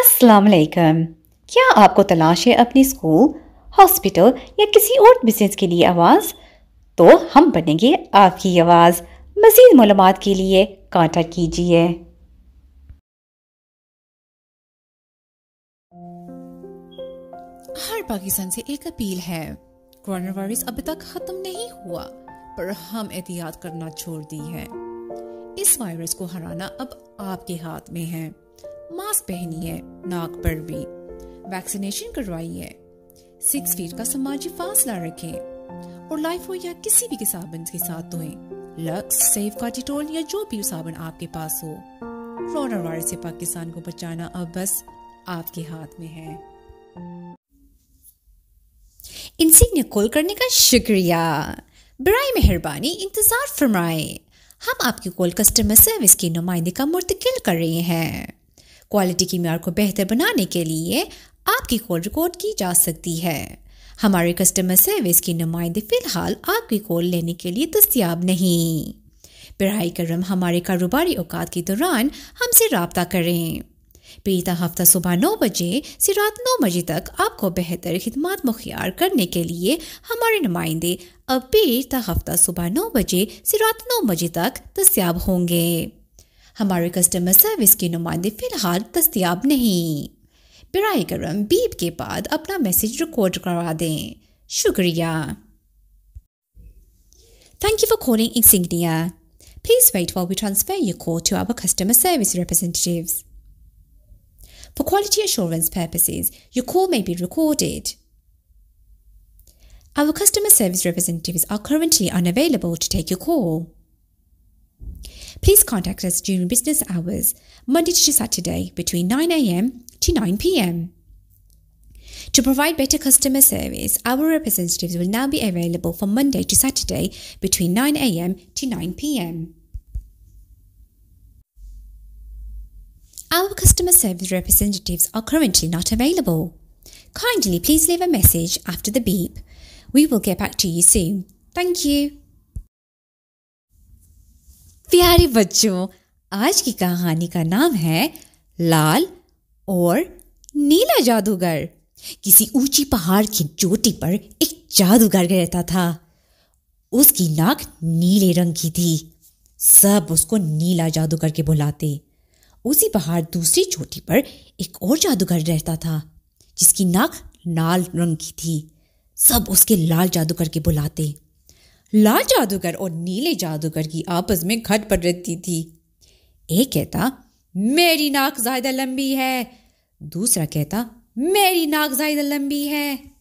अस्सलाम वालेकुम क्या आपको तलाश है अपने स्कूल हॉस्पिटल या किसी और बिजनेस के लिए आवाज़ तो हम बनेंगे आपकी आवाज़ मज़ीद मालूम के लिए कॉन्टैक्ट कीजिए हर पाकिस्तान से एक अपील है कोरोना वायरस अभी तक खत्म नहीं हुआ पर हम एहतियात करना छोड़ दी है इस वायरस को हराना अब आपके हाथ में है मास्क पहनी है नाक पर भी वैक्सीनेशन है सिक्स फीट का सामाजिक फासला रखें और लाइफ हो या किसी भी के साबुन के साथ धोएं लक्स सेफ का डिटोल या जो भी साबुन आपके पास हो कोरोना वायरस से पाकिस्तान को बचाना अब बस आपके हाथ में है इंसिग्निया कॉल करने का शुक्रिया बरा मेहरबानी इंतज़ार फरमाएं हम आपकी कॉल कस्टमर सर्विस के नुमाइंदे का मुर्तकिल कर रहे हैं क्वालिटी की मैार को बेहतर बनाने के लिए आपकी कॉल रिकॉर्ड की जा सकती है हमारे कस्टमर सर्विस की नुमाइंदे फ़िलहाल आपकी कॉल लेने के लिए दस्तियाब नहीं पढ़ाई करम हमारे कारोबारी औकात के दौरान हमसे रबता करें पीता हफ्ता सुबह नौ बजे से रात नौ बजे तक आपको बेहतर खदमात मुख्यार करने के लिए हमारे नुमाइंदे अब पीता हफ्ता सुबह नौ बजे से रात नौ बजे तक दस्याब होंगे हमारे कस्टमर सर्विस के नुमाइंदे फ़िलहाल दस्तियाब नहीं बर बीप के बाद अपना मैसेज रिकॉर्ड करवा दें शुक्रिया Thank you for calling Insignia. Please wait while we transfer your call to our customer service representatives. For quality assurance purposes, your call may be recorded. Our customer service representatives are currently unavailable to take your call. Please contact us during business hours, Monday to Saturday between 9am to 9pm. To provide better customer service, our representatives will now be available from Monday to Saturday between 9am to 9pm. Our customer service representatives are currently not available. Kindly please leave a message after the beep. We will get back to you soon. Thank you. प्यारे बच्चों आज की कहानी का नाम है लाल और नीला जादूगर किसी ऊंची पहाड़ की चोटी पर एक जादूगर रहता था उसकी नाक नीले रंग की थी सब उसको नीला जादूगर के बुलाते उसी पहाड़ दूसरी चोटी पर एक और जादूगर रहता था जिसकी नाक लाल रंग की थी सब उसके लाल जादूगर के बुलाते लाल जादूगर और नीले जादूगर की आपस में घट पड़ रहती थी एक कहता मेरी नाक ज्यादा लंबी है दूसरा कहता मेरी नाक ज्यादा लंबी है